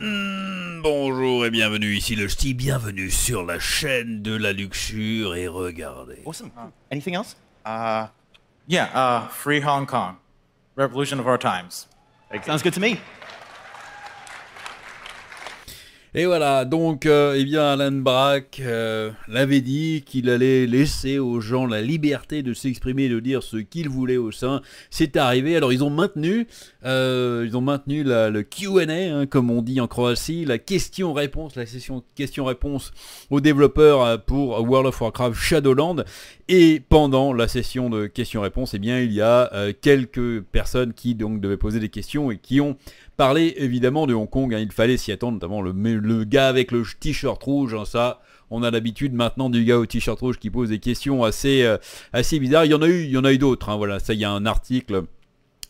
Hmm, bonjour et bienvenue ici le ch'ti, bienvenue sur la chaîne de la luxure et regardez. Awesome. Ah. anything else? Uh, yeah, uh, free Hong Kong. Revolution of our times. Sounds good to me. Et voilà, donc, euh, eh bien, Alan Brack euh, l'avait dit qu'il allait laisser aux gens la liberté de s'exprimer de dire ce qu'ils voulaient au sein. C'est arrivé. Alors, ils ont maintenu, euh, ils ont maintenu le Q&A, hein, comme on dit en Croatie, la question-réponse, la session de question-réponse aux développeurs pour World of Warcraft Shadowland. Et pendant la session de questions-réponses, eh bien, il y a quelques personnes qui donc devaient poser des questions et qui ont Parler évidemment de Hong Kong, hein. il fallait s'y attendre, notamment le, le gars avec le t-shirt rouge, hein, ça, on a l'habitude maintenant du gars au t-shirt rouge qui pose des questions assez, euh, assez bizarres. Il y en a eu, il y en a eu d'autres. Hein, voilà, ça, il y a un article,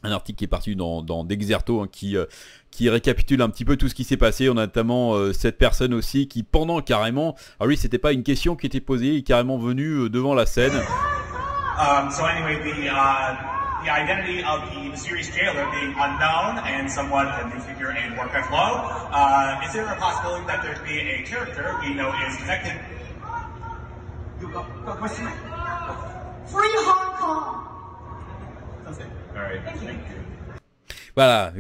un article qui est parti dans, Dexerto qui, euh, qui récapitule un petit peu tout ce qui s'est passé. On a notamment euh, cette personne aussi qui, pendant carrément, ah oui, c'était pas une question qui était posée, il est carrément venu devant la scène. Um, uh, the identity of the mysterious jailer being unknown and somewhat a new figure in Warcraft Low. Uh, is there a possibility that there could be a character we know is connected? You go, go, question. Free Hong Kong! All right. Thank you. Thank you. Voilà,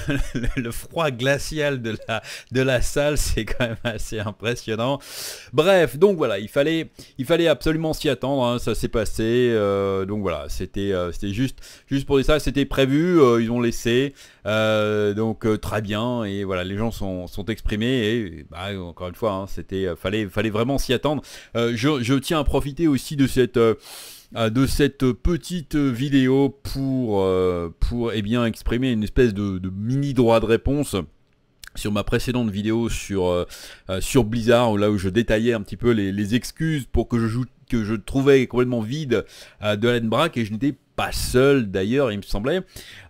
le froid glacial de la, de la salle, c'est quand même assez impressionnant. Bref, donc voilà, il fallait, il fallait absolument s'y attendre, hein, ça s'est passé. Euh, donc voilà, euh, c'était juste, juste pour dire ça, c'était prévu, euh, ils ont laissé. donc très bien, et voilà, les gens sont, sont exprimés, et bah, encore une fois, hein, c'était fallait, fallait vraiment s'y attendre. je, tiens à profiter aussi de cette de cette petite vidéo pour, euh, pour eh bien, exprimer une espèce de, mini droit de réponse sur ma précédente vidéo sur, euh, euh, sur Blizzard, là où je détaillais un petit peu les, excuses pour que je que je trouvais complètement vide de Alan et je n'étais pas seul d'ailleurs il me semblait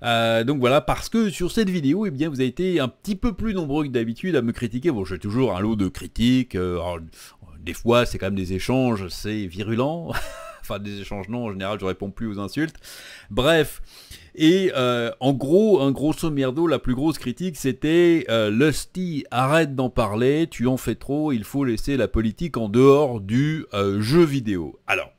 donc voilà parce que sur cette vidéo eh bien vous avez été un petit peu plus nombreux que d'habitude à me critiquer bon j'ai toujours un lot de critiques des fois c'est quand même des échanges c'est virulent enfin des échanges non, en général je réponds plus aux insultes. Bref, et euh, en gros, un grosso merdo, la plus grosse critique c'était euh, Lusty, arrête d'en parler, tu en fais trop, il faut laisser la politique en dehors du euh, jeu vidéo. Alors,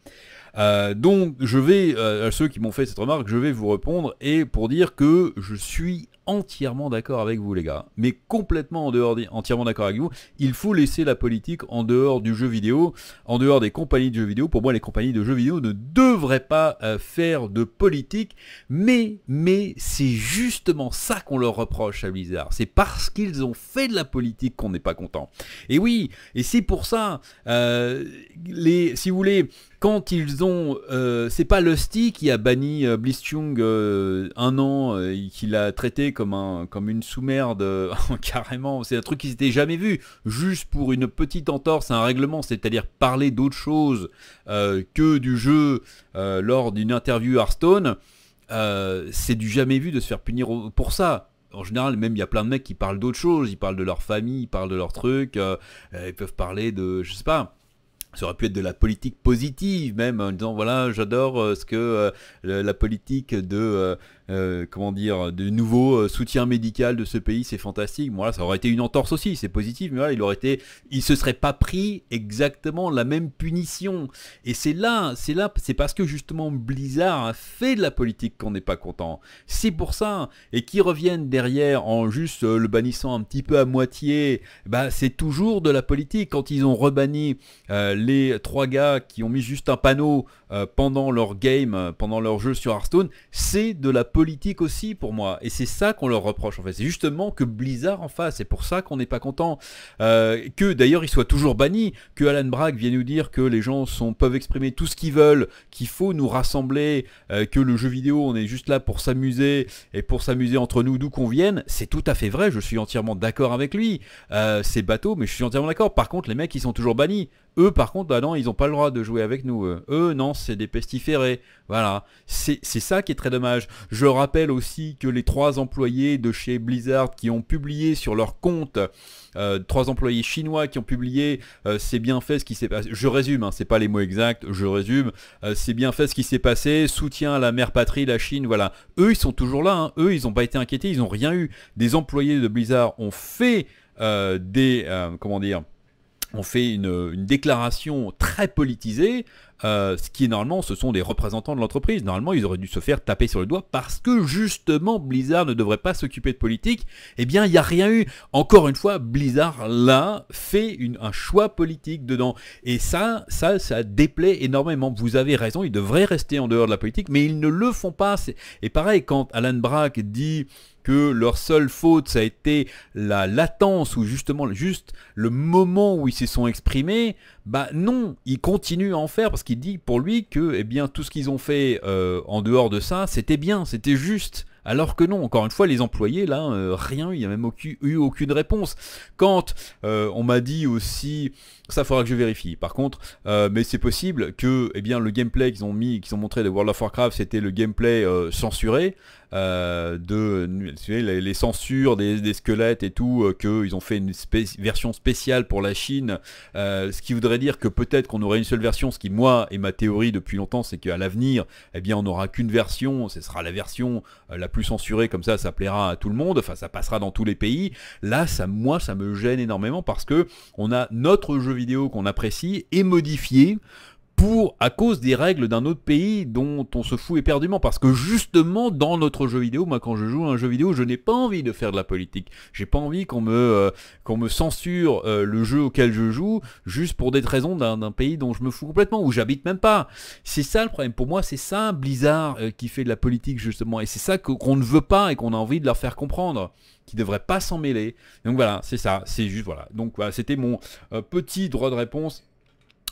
donc je vais, à ceux qui m'ont fait cette remarque, je vais vous répondre et pour dire que je suis entièrement d'accord avec vous les gars, mais complètement en dehors, des entièrement d'accord avec vous. Il faut laisser la politique en dehors du jeu vidéo, en dehors des compagnies de jeux vidéo. Pour moi, les compagnies de jeux vidéo ne devraient pas euh, faire de politique, mais, mais c'est justement ça qu'on leur reproche à Blizzard. C'est parce qu'ils ont fait de la politique qu'on n'est pas content. Et oui, et c'est pour ça, euh, les, si vous voulez, quand ils ont, euh, c'est pas Lusty qui a banni euh, Blitzchung un an, et qui l'a traité comme, comme une sous-merde, euh, carrément. C'est un truc qui s'était jamais vu, juste pour une petite entorse un règlement, c'est-à-dire parler d'autre chose euh, que du jeu euh, lors d'une interview Hearthstone. c'est du jamais vu de se faire punir pour ça en général, même il y a plein de mecs qui parlent d'autres choses, ils parlent de leur famille, ils parlent de leurs trucs, ils peuvent parler de, je sais pas. Ça aurait pu être de la politique positive, même en disant voilà, j'adore ce que la politique de euh, comment dire, de nouveau euh, soutien médical de ce pays, c'est fantastique. moi ça aurait été une entorse aussi, c'est positif, mais là, il aurait été, il se serait pas pris exactement la même punition. Et c'est là, c'est là, c'est parce que justement Blizzard a fait de la politique qu'on n'est pas content. C'est pour ça. Et qui reviennent derrière en juste euh, le bannissant un petit peu à moitié, bah, c'est toujours de la politique. Quand ils ont rebanni les trois gars qui ont mis juste un panneau pendant leur game, pendant leur jeu sur Hearthstone, c'est de la politique politique aussi pour moi. Et c'est ça qu'on leur reproche en fait. C'est justement que Blizzard en face. C'est pour ça qu'on n'est pas content. Euh, que d'ailleurs ils soient toujours bannis. Que Alan Bragg vienne nous dire que les gens sont, peuvent exprimer tout ce qu'ils veulent. Qu'il faut nous rassembler. Euh, que le jeu vidéo, on est juste là pour s'amuser et pour s'amuser entre nous d'où qu'on vienne. C'est tout à fait vrai. Je suis entièrement d'accord avec lui. Euh, c'est bateau, mais je suis entièrement d'accord. Par contre, les mecs, ils sont toujours bannis. Eux, par contre, là bah non, ils n'ont pas le droit de jouer avec nous. Eux, non, c'est des pestiférés. Voilà. C'est ça qui est très dommage. Je rappelle aussi que les trois employés de chez Blizzard qui ont publié sur leur compte, euh, trois employés chinois qui ont publié, euh, c'est bien fait ce qui s'est passé. Je résume, hein, c'est pas les mots exacts, je résume. Euh, c'est bien fait ce qui s'est passé. Soutien à la mère patrie, la Chine, voilà. Eux, ils sont toujours là. Hein. Eux, ils n'ont pas été inquiétés, ils n'ont rien eu. Des employés de Blizzard ont fait des... comment dire on fait une, une, déclaration très politisée euh, ce qui normalement ce sont des représentants de l'entreprise. Normalement ils auraient dû se faire taper sur le doigt parce que justement Blizzard ne devrait pas s'occuper de politique. Eh bien il n'y a rien eu. Encore une fois, Blizzard là fait un choix politique dedans. Et ça, ça, ça déplaît énormément. Vous avez raison, ils devraient rester en dehors de la politique, mais ils ne le font pas. Et pareil, quand Alan Brack dit que leur seule faute, ça a été la latence ou justement juste le moment où ils se sont exprimés, bah non, ils continuent à en faire parce qui dit pour lui que eh bien, tout ce qu'ils ont fait euh, en dehors de ça, c'était bien, c'était juste. Alors que non, encore une fois, les employés, là, euh, rien, il n'y a même eu aucune réponse. Quand euh, on m'a dit aussi, ça faudra que je vérifie par contre, euh, mais c'est possible que eh bien, le gameplay qu'ils ont mis, qu'ils ont montré de World of Warcraft, c'était le gameplay censuré, de les, censures des, squelettes et tout, qu'ils ont fait une version spéciale pour la Chine, ce qui voudrait dire que peut-être qu'on aurait une seule version, ce qui moi et ma théorie depuis longtemps, c'est qu'à l'avenir, eh bien on n'aura qu'une version, ce sera la version la plus censuré, comme ça, ça plaira à tout le monde, enfin, ça passera dans tous les pays. Là, ça, moi, ça me gêne énormément parce que on a notre jeu vidéo qu'on apprécie et modifié pour, à cause des règles d'un autre pays dont on se fout éperdument. Parce que justement, dans notre jeu vidéo, moi quand je joue à un jeu vidéo, je n'ai pas envie de faire de la politique. J'ai pas envie qu'on me, euh, qu'on me censure euh, le jeu auquel je joue, juste pour des raisons d'un pays dont je me fous complètement, où j'habite même pas. C'est ça le problème. Pour moi, c'est ça Blizzard euh, qui fait de la politique, justement. Et c'est ça qu'on ne veut pas et qu'on a envie de leur faire comprendre qui devrait pas s'en mêler. Donc voilà, c'est ça, c'est juste voilà. Donc c'était mon petit droit de réponse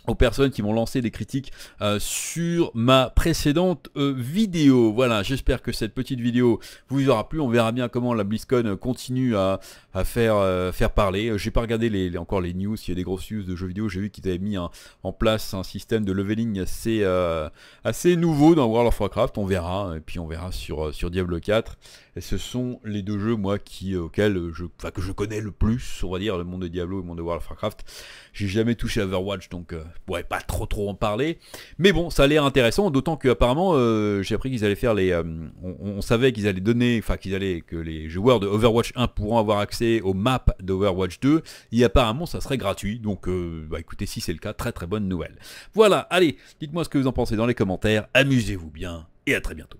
aux personnes qui m'ont lancé des critiques euh, sur ma précédente euh, vidéo. Voilà, j'espère que cette petite vidéo vous aura plu. On verra bien comment la BlizzCon continue à, à faire, euh, faire parler. J'ai pas regardé les, encore les news, Il y a des grosses news de jeux vidéo. J'ai vu qu'ils avaient mis en place un système de leveling assez, assez nouveau dans World of Warcraft. On verra, hein. et puis on verra sur, sur Diablo 4 ce sont les deux jeux, moi, euh, auxquels euh, je, que je connais le plus, on va dire, le monde de Diablo et le monde de World of Warcraft. J'ai jamais touché à Overwatch, donc je euh, pourrais pas trop trop en parler. Mais bon, ça a l'air intéressant, d'autant que apparemment, j'ai appris qu'ils allaient faire les... on, savait qu'ils allaient donner, enfin qu'ils allaient, que les joueurs de Overwatch 1 pourront avoir accès aux maps d'Overwatch 2, et apparemment ça serait gratuit, donc bah, écoutez, si c'est le cas, très très bonne nouvelle. Voilà, allez, dites-moi ce que vous en pensez dans les commentaires, amusez-vous bien, et à très bientôt.